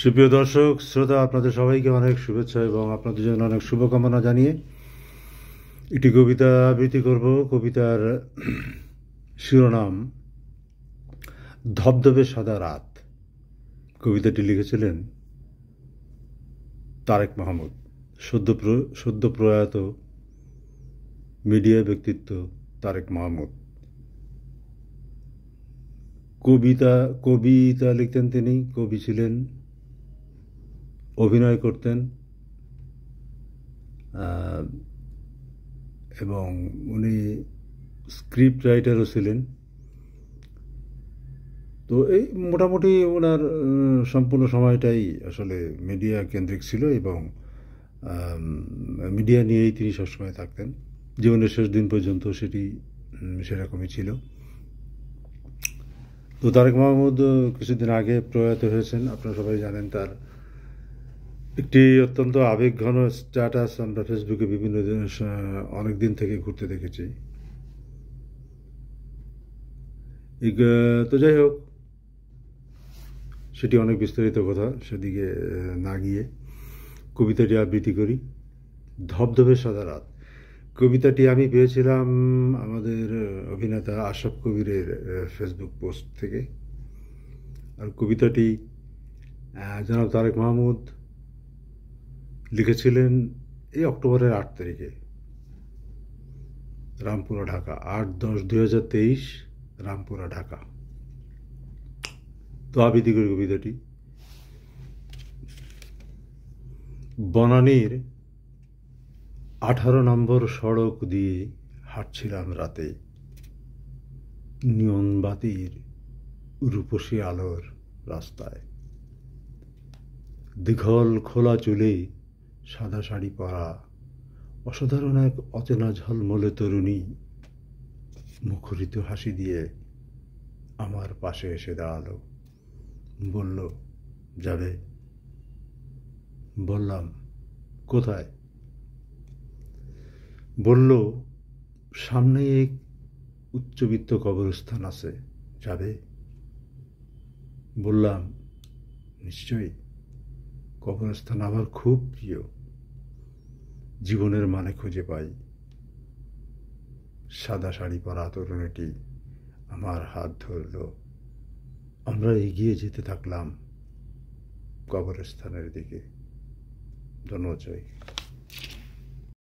সুপ্রিয় দর্শক শ্রোতা আপনাদের সবাইকে অনেক শুভেচ্ছা এবং আপনাদের জন্য অনেক শুভকামনা জানিয়ে একটি কবিতা আবৃত্তি করব কবিতার শিরোনাম ধবধবে সাদা রাত কবিতাটি লিখেছিলেন তারেক মাহমুদ সদ্য সদ্য প্রয়াত মিডিয়া ব্যক্তিত্ব তারেক মাহমুদ কবিতা কবিতা লিখতেন তিনি কবি ছিলেন অভিনয় করতেন এবং উনি স্ক্রিপ্ট রাইটারও ছিলেন তো এই মোটামুটি ওনার সম্পূর্ণ সময়টাই আসলে মিডিয়া কেন্দ্রিক ছিল এবং মিডিয়া নিয়েই তিনি সবসময় থাকতেন জীবনের শেষ দিন পর্যন্ত সেটি সেরকমই ছিল তো তারেক মাহমুদ কিছুদিন আগে প্রয়াত হয়েছেন আপনারা সবাই জানেন তার একটি অত্যন্ত আবেগঘন স্ট্যাটাস আমরা ফেসবুকে বিভিন্ন অনেক দিন থেকে ঘুরতে দেখেছি তো যাই হোক সেটি অনেক বিস্তারিত কথা সেদিকে না গিয়ে কবিতাটি আবৃত্তি করি ধবধবে সাদা রাত কবিতাটি আমি পেয়েছিলাম আমাদের অভিনেতা আশফ কবিরের ফেসবুক পোস্ট থেকে আর কবিতাটি জনাব তারেক মাহমুদ লিখেছিলেন এই অক্টোবরের আট তারিখে রামপুরা ঢাকা আট দশ দুই হাজার তেইশ রামপুরা ঢাকা তো আবিদিগের কবিতাটি বনানীর আঠারো নম্বর সড়ক দিয়ে হাঁটছিলাম রাতে নিয়নবাতির রূপসী আলোর রাস্তায় দীঘল খোলা চুলে সাদা শাড়ি পরা অসাধারণ এক অচেনা ঝলমলে তরুণী মুখরিত হাসি দিয়ে আমার পাশে এসে দাঁড়ালো বলল যাবে বললাম কোথায় বলল সামনে এক উচ্চবিত্ত কবরস্থান আছে যাবে বললাম নিশ্চয়ই কবরস্থান আমার খুব প্রিয় জীবনের মানে খুঁজে পাই সাদা শাড়ি পরা তরুণীটি আমার হাত ধরল আমরা এগিয়ে যেতে থাকলাম কবরস্থানের দিকে দনোজয়